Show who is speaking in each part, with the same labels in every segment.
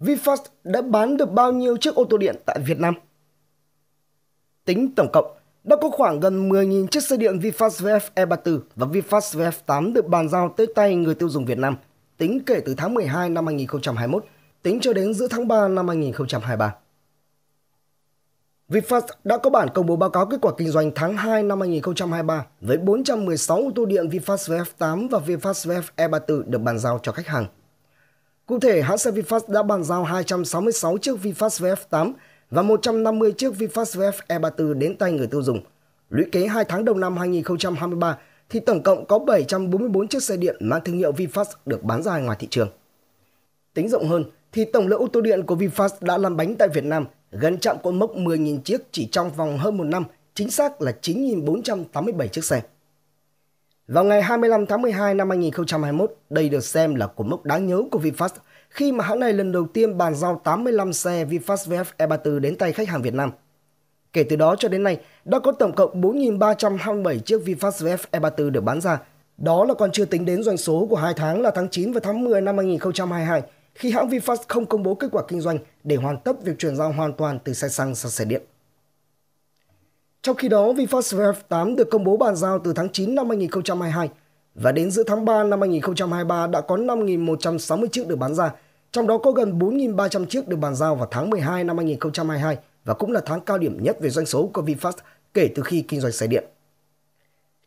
Speaker 1: VinFast đã bán được bao nhiêu chiếc ô tô điện tại Việt Nam? Tính tổng cộng, đã có khoảng gần 10.000 chiếc xe điện VinFast VF E34 và VinFast VF8 được bàn giao tới tay người tiêu dùng Việt Nam, tính kể từ tháng 12 năm 2021, tính cho đến giữa tháng 3 năm 2023. VinFast đã có bản công bố báo cáo kết quả kinh doanh tháng 2 năm 2023 với 416 ô tô điện VinFast VF8 và VinFast VF E34 được bàn giao cho khách hàng. Cụ thể, hãng xe VinFast đã bàn giao 266 chiếc VinFast VF8 và 150 chiếc VinFast VF E34 đến tay người tiêu dùng. Lũy kế 2 tháng đầu năm 2023 thì tổng cộng có 744 chiếc xe điện mang thương hiệu VinFast được bán ra ngoài thị trường. Tính rộng hơn thì tổng lượng ô tô điện của VinFast đã làm bánh tại Việt Nam gần chạm cột mốc 10.000 chiếc chỉ trong vòng hơn một năm, chính xác là 9.487 chiếc xe. Vào ngày 25 tháng 12 năm 2021, đây được xem là cột mốc đáng nhớ của VinFast khi mà hãng này lần đầu tiên bàn giao 85 xe VinFast VF E34 đến tay khách hàng Việt Nam. Kể từ đó cho đến nay, đã có tổng cộng 4.327 chiếc VinFast VF E34 được bán ra. Đó là còn chưa tính đến doanh số của hai tháng là tháng 9 và tháng 10 năm 2022, khi hãng VinFast không công bố kết quả kinh doanh để hoàn tất việc chuyển giao hoàn toàn từ xe xăng sang xe điện. Trong khi đó, VinFast VF8 được công bố bàn giao từ tháng 9 năm 2022 và đến giữa tháng 3 năm 2023 đã có 5.160 chiếc được bán ra, trong đó có gần 4.300 chiếc được bàn giao vào tháng 12 năm 2022 và cũng là tháng cao điểm nhất về doanh số của VinFast kể từ khi kinh doanh xe điện.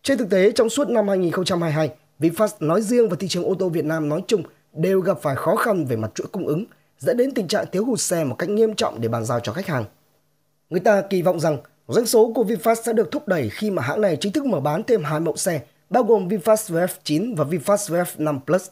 Speaker 1: Trên thực tế, trong suốt năm 2022, VinFast nói riêng và thị trường ô tô Việt Nam nói chung đều gặp phải khó khăn về mặt chuỗi cung ứng, dẫn đến tình trạng thiếu hụt xe một cách nghiêm trọng để bàn giao cho khách hàng. Người ta kỳ vọng rằng Doanh số của VinFast sẽ được thúc đẩy khi mà hãng này chính thức mở bán thêm hai mẫu xe, bao gồm VinFast VF9 và VinFast VF5 Plus.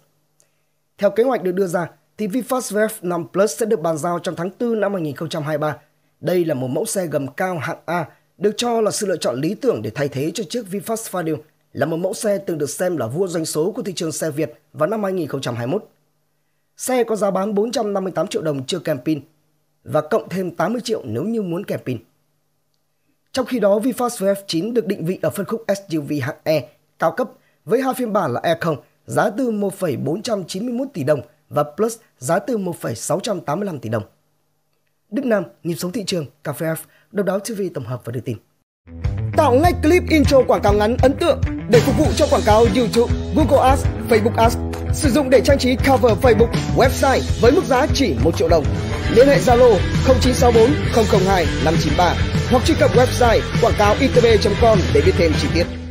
Speaker 1: Theo kế hoạch được đưa ra, thì VinFast VF5 Plus sẽ được bàn giao trong tháng 4 năm 2023. Đây là một mẫu xe gầm cao hạng A, được cho là sự lựa chọn lý tưởng để thay thế cho chiếc VinFast Fadil, là một mẫu xe từng được xem là vua doanh số của thị trường xe Việt vào năm 2021. Xe có giá bán 458 triệu đồng chưa kèm pin và cộng thêm 80 triệu nếu như muốn kèm pin. Trong khi đó, VinFast F9 được định vị ở phân khúc SUV hạng E cao cấp với hai phiên bản là E0 giá từ 1,491 tỷ đồng và Plus giá từ 1,685 tỷ đồng. Đức Nam, nhịp sống thị trường, cà phê F, độc đáo TV tổng hợp và đưa tin. Tạo ngay clip intro quảng cáo ngắn ấn tượng để phục vụ cho quảng cáo YouTube, Google Ads, Facebook Ads. Sử dụng để trang trí cover Facebook, website với mức giá chỉ 1 triệu đồng liên hệ Zalo 0964 002 593 hoặc truy cập website quảng cáo itb.com để biết thêm chi tiết.